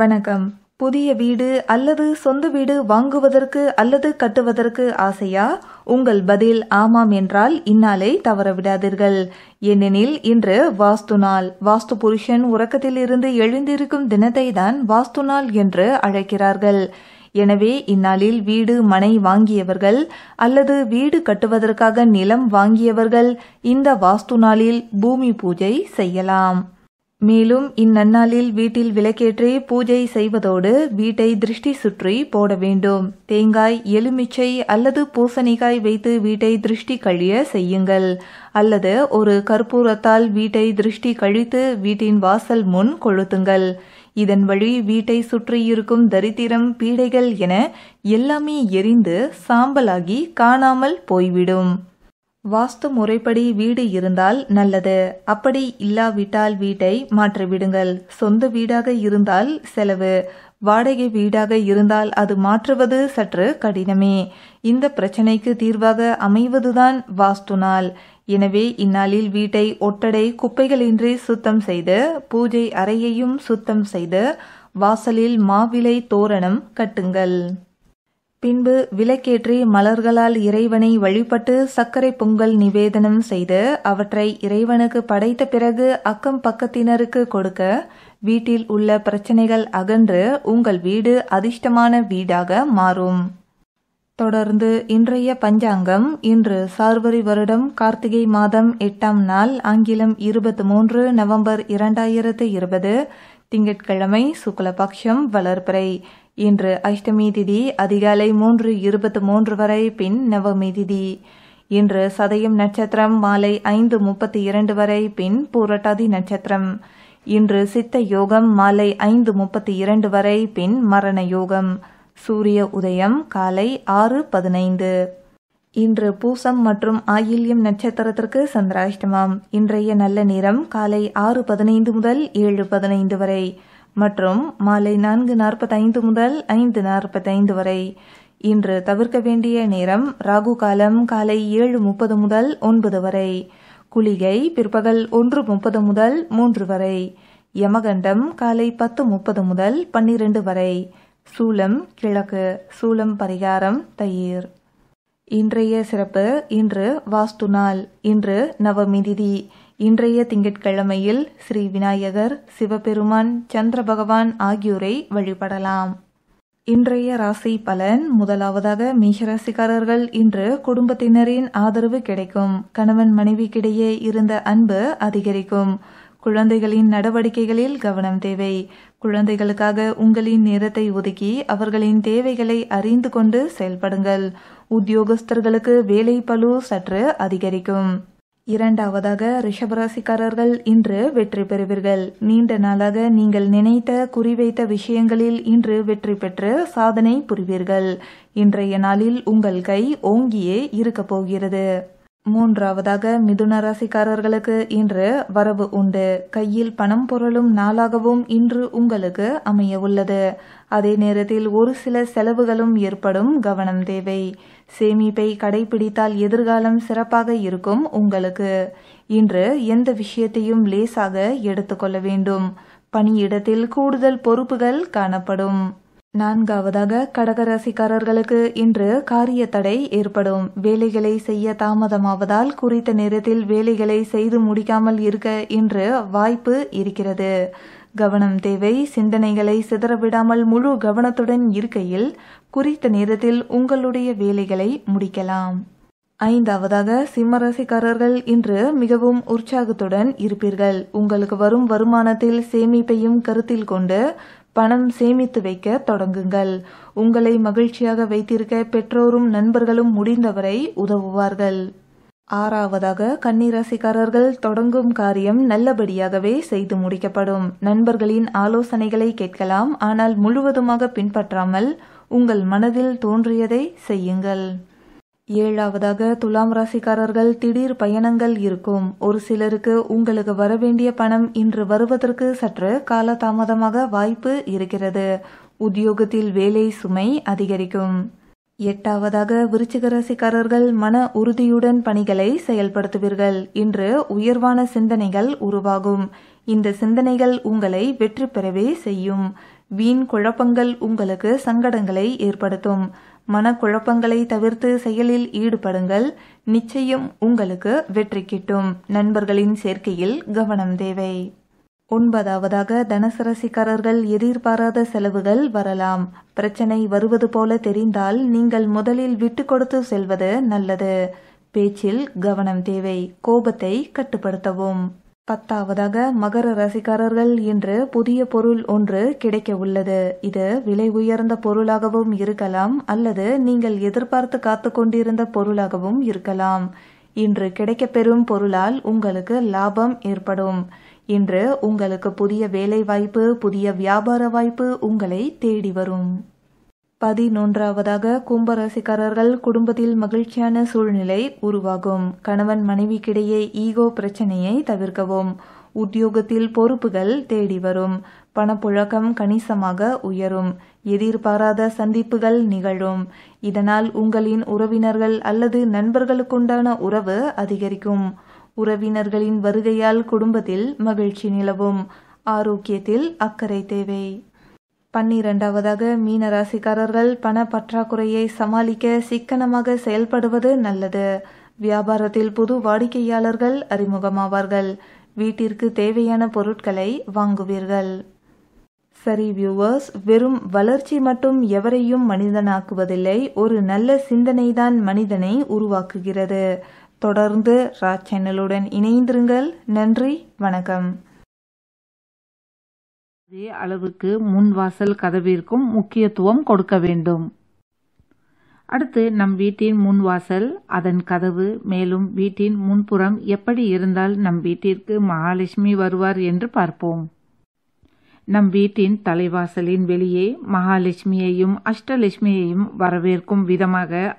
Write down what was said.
வணக்கம் புதிய வீடு அல்லது சொந்த வீடு வாங்குவதற்கு அல்லது கட்டுவதற்கு ஆசையா உங்கள் பதில் ஆமாம் என்றால் இந்நாளை தவறவிடாதீர்கள் ஏனெனில் இன்று வாஸ்து நாள் வாஸ்து புருஷன் உறக்கத்தில் இருந்து எழுந்திருக்கும் தினத்தை தான் வாஸ்து நாள் என்று அழைக்கிறார்கள் எனவே இந்நாளில் வீடு மனை வாங்கியவர்கள் அல்லது வீடு கட்டுவதற்காக நிலம் வாங்கியவர்கள் இந்த வாஸ்து நாளில் பூமி பூஜை செய்யலாம் மேலும் இந்நன்னாளில் வீட்டில் விளக்கேற்றி பூஜை செய்வதோடு வீட்டை திருஷ்டி சுற்றி போட வேண்டும் தேங்காய் எலுமிச்சை அல்லது பூசணிக்காய் வைத்து வீட்டை திருஷ்டி கழிய செய்யுங்கள் அல்லது ஒரு கற்பூரத்தால் வீட்டை திருஷ்டி கழித்து வீட்டின் வாசல் முன் கொளுத்துங்கள் இதன் வழி வீட்டை சுற்றியிருக்கும் தரித்திரம் பீடைகள் என எல்லாமே எரிந்து சாம்பலாகி காணாமல் போய்விடும் வாஸ்து முறைப்படி வீடு இருந்தால் நல்லது அப்படி இல்லாவிட்டால் வீட்டை மாற்றிவிடுங்கள் சொந்த வீடாக இருந்தால் செலவு வாடகை வீடாக இருந்தால் அது மாற்றுவது சற்று கடினமே இந்த பிரச்சனைக்கு தீர்வாக அமைவதுதான் வாஸ்து நாள் எனவே இந்நாளில் வீட்டை ஒட்டடை குப்பைகளின்றி சுத்தம் செய்து பூஜை அறையையும் சுத்தம் செய்து வாசலில் மாவிலை தோரணம் கட்டுங்கள் பின்பு விலக்கேற்றி மலர்களால் இறைவனை வழிபட்டு சர்க்கரை பொங்கல் நிவேதனம் செய்து அவற்றை இறைவனுக்கு படைத்த பிறகு அக்கம் பக்கத்தினருக்கு கொடுக்க வீட்டில் உள்ள பிரச்சனைகள் அகன்று உங்கள் வீடு அதிர்ஷ்டமான வீடாக மாறும் தொடர்ந்து இன்றைய பஞ்சாங்கம் இன்று சார்வரி வருடம் கார்த்திகை மாதம் எட்டாம் நாள் ஆங்கிலம் இருபத்தி மூன்று நவம்பர் இரண்டாயிரத்து இருபது திங்கட்கிழமை சுக்லபக்ஷம் வளர்பிறை இன்று அஷ்டமி திதி அதிகாலை மூன்று இருபத்து மூன்று வரை பின் நவமி திதி இன்று சதயம் நட்சத்திரம் மாலை ஐந்து முப்பத்தி இரண்டு வரை பின் பூரட்டாதி நட்சத்திரம் இன்று சித்த யோகம் மாலை ஐந்து முப்பத்தி இரண்டு வரை பின் மரண யோகம் சூரிய உதயம் காலை ஆறு பதினைந்து இன்று பூசம் மற்றும் ஆயில்யம் நட்சத்திரத்திற்கு சந்திராஷ்டமம் இன்றைய நல்ல நேரம் காலை ஆறு பதினைந்து முதல் ஏழு பதினைந்து வரை மற்றும் மாலை நான்கு நாற்பத்தைந்து முதல் ஐந்து நாற்பத்தைந்து வரை இன்று தவிர்க்க வேண்டிய நேரம் ராகு காலம் காலை ஏழு முப்பது முதல் ஒன்பது வரை குளிகை பிற்பகல் ஒன்று முப்பது முதல் மூன்று வரை யமகண்டம் காலை பத்து முப்பது முதல் பன்னிரண்டு வரை சூலம் கிழக்கு சூலம் பரிகாரம் தயிர் இன்றைய சிறப்பு இன்று வாஸ்து நாள் இன்று நவமிதிதி இன்றைய திங்கட்கிழமையில் ஸ்ரீ விநாயகர் சிவபெருமான் சந்திர பகவான் ஆகியோரை வழிபடலாம் இன்றைய ராசி பலன் முதலாவதாக மேஷராசிக்காரர்கள் இன்று குடும்பத்தினரின் ஆதரவு கிடைக்கும் கணவன் மனைவிக்கிடையே இருந்த அன்பு அதிகரிக்கும் குழந்தைகளின் நடவடிக்கைகளில் கவனம் தேவை குழந்தைகளுக்காக உங்களின் நேரத்தை ஒதுக்கி அவர்களின் தேவைகளை அறிந்து கொண்டு செயல்படுங்கள் உத்தியோகஸ்தர்களுக்கு வேலை பளு சற்று அதிகரிக்கும் இரண்டாவதாக ரிஷபராசிக்காரர்கள் இன்று வெற்றி பெறுவீர்கள் நீண்ட நாளாக நீங்கள் நினைத்த குறிவைத்த விஷயங்களில் இன்று வெற்றி பெற்று சாதனை புரிவீர்கள் இன்றைய நாளில் உங்கள் கை ஓங்கியே இருக்கப் போகிறது மூன்றாவதாக மிதுன ராசிக்காரர்களுக்கு இன்று வரவு உண்டு கையில் பணம் பொருளும் நாளாகவும் இன்று உங்களுக்கு அமைய உள்ளது அதே நேரத்தில் ஒரு சில செலவுகளும் ஏற்படும் கவனம் தேவை சேமிப்பை கடைபிடித்தால் எதிர்காலம் சிறப்பாக இருக்கும் உங்களுக்கு இன்று எந்த விஷயத்தையும் லேசாக எடுத்துக்கொள்ள வேண்டும் பணியிடத்தில் கூடுதல் பொறுப்புகள் காணப்படும் நான்காவதாக கடகராசிக்காரர்களுக்கு இன்று காரிய தடை ஏற்படும் வேலைகளை செய்ய தாமதமாவதால் குறித்த நேரத்தில் வேலைகளை செய்து முடிக்காமல் இருக்க இன்று வாய்ப்பு இருக்கிறது கவனம் தேவை சிந்தனைகளை சிதறவிடாமல் முழு கவனத்துடன் இருக்கையில் குறித்த நேரத்தில் உங்களுடைய வேலைகளை முடிக்கலாம் ஐந்தாவதாக சிம்மராசிக்காரர்கள் இன்று மிகவும் உற்சாகத்துடன் இருப்பீர்கள் உங்களுக்கு வரும் வருமானத்தில் சேமிப்பையும் கருத்தில் கொண்டு பணம் சேமித்து வைக்க தொடங்குங்கள் உங்களை மகிழ்ச்சியாக வைத்திருக்க பெற்றோரும் நண்பர்களும் முடிந்தவரை உதவுவார்கள் ஆறாவதாக கன்னிராசிக்காரர்கள் தொடங்கும் காரியம் நல்லபடியாகவே செய்து முடிக்கப்படும் நண்பர்களின் ஆலோசனைகளை கேட்கலாம் ஆனால் முழுவதுமாக பின்பற்றாமல் உங்கள் மனதில் தோன்றியதை செய்யுங்கள் ஏழாவதாக துலாம் ராசிக்காரர்கள் திடீர் பயணங்கள் இருக்கும் ஒரு சிலருக்கு உங்களுக்கு வரவேண்டிய பணம் இன்று வருவதற்கு சற்று காலதாமதமாக வாய்ப்பு இருக்கிறது உத்தியோகத்தில் வேலை சுமை அதிகரிக்கும் எட்டாவதாக விருச்சிக ராசிக்காரர்கள் மன உறுதியுடன் பணிகளை செயல்படுத்துவீர்கள் இன்று உயர்வான சிந்தனைகள் உருவாகும் இந்த சிந்தனைகள் உங்களை வெற்றி பெறவே செய்யும் வீண் குழப்பங்கள் உங்களுக்கு சங்கடங்களை ஏற்படுத்தும் மனக்குழப்பங்களை தவிர்த்து செயலில் ஈடுபடுங்கள் நிச்சயம் உங்களுக்கு வெற்றி கிட்டும் நண்பர்களின் சேர்க்கையில் கவனம் தேவை ஒன்பதாவதாக தனசரசிக்காரர்கள் எதிர்பாராத செலவுகள் வரலாம் பிரச்சனை வருவது போல தெரிந்தால் நீங்கள் முதலில் விட்டு கொடுத்து செல்வது நல்லது பேச்சில் கவனம் தேவை கோபத்தை கட்டுப்படுத்தவும் பத்தாவதாக மகர ரசிகரர்கள் இன்று புதிய பொருள் ஒன்று கிடைக்க உள்ளது இது விலை உயர்ந்த பொருளாகவும் இருக்கலாம் அல்லது நீங்கள் எதிர்பார்த்து காத்து கொண்டிருந்த பொருளாகவும் இருக்கலாம் இன்று கிடைக்கப்பெறும் பொருளால் உங்களுக்கு லாபம் ஏற்படும் இன்று உங்களுக்கு புதிய வேலை வாய்ப்பு புதிய வியாபார வாய்ப்பு உங்களை தேடி வரும் பதினொன்றாவதாக கும்பராசிக்காரர்கள் குடும்பத்தில் மகிழ்ச்சியான சூழ்நிலை உருவாகும் கணவன் மனைவிக்கிடையே ஈகோ பிரச்சனையை தவிர்க்கவும் உத்தியோகத்தில் பொறுப்புகள் தேடி வரும் பணப்புழக்கம் கணிசமாக உயரும் எதிர்பாராத சந்திப்புகள் நிகழும் இதனால் உங்களின் உறவினர்கள் அல்லது நண்பர்களுக்குண்டான உறவு அதிகரிக்கும் உறவினர்களின் வருகையால் குடும்பத்தில் மகிழ்ச்சி நிலவும் ஆரோக்கியத்தில் அக்கறை தேவை பன்னிரண்டாவதாக மீன ராசிக்காரர்கள் பண பற்றாக்குறையை சமாளிக்க சிக்கனமாக செயல்படுவது நல்லது வியாபாரத்தில் புது வாடிக்கையாளர்கள் அறிமுகமாவார்கள் வீட்டிற்கு தேவையான பொருட்களை வாங்குவீர்கள் சரி வியூவர்ஸ் வெறும் வளர்ச்சி மட்டும் எவரையும் மனிதனாக்குவதில்லை ஒரு நல்ல சிந்தனைதான் மனிதனை உருவாக்குகிறது தொடர்ந்து ராஜ் சேனலுடன் இணைந்திருங்கள் நன்றி வணக்கம் அதே அளவுக்கு முன் வாசல் கதவிற்கும் முக்கியத்துவம் கொடுக்க வேண்டும் அடுத்து நம் வீட்டின் முன் வாசல் அதன் கதவு மேலும் வீட்டின் முன்புறம் எப்படி இருந்தால் நம் வீட்டிற்கு மகாலட்சுமி வருவார் என்று பார்ப்போம் நம் வீட்டின் தலைவாசலின் வெளியே மகாலட்சுமியையும் அஷ்டலட்சுமியையும் வரவேற்கும் விதமாக